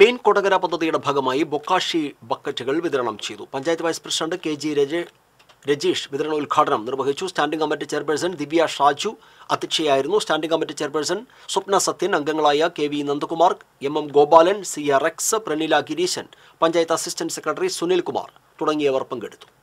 clean Kodakara പദ്ധതിയുടെ ഭാഗമായി ബൊക്കാഷി ബക്കറ്റുകൾ വിതരണം ചെയ്തു panchayat vice president K G Rajeesh ഉദ്ഘാടനം നിർവഹിച്ചു standing committee chairperson Divya Shaju അധ്യക്ഷയായിരുന്നു standing committee chairperson Swapna Sathyan അംഗങ്ങളായ K V Nandakumar M M Gopalan C R X Pranila Gireeshan panchayat assistant secretary Sunilkumar തുടങ്ങിയവർ പങ്കെടുത്തു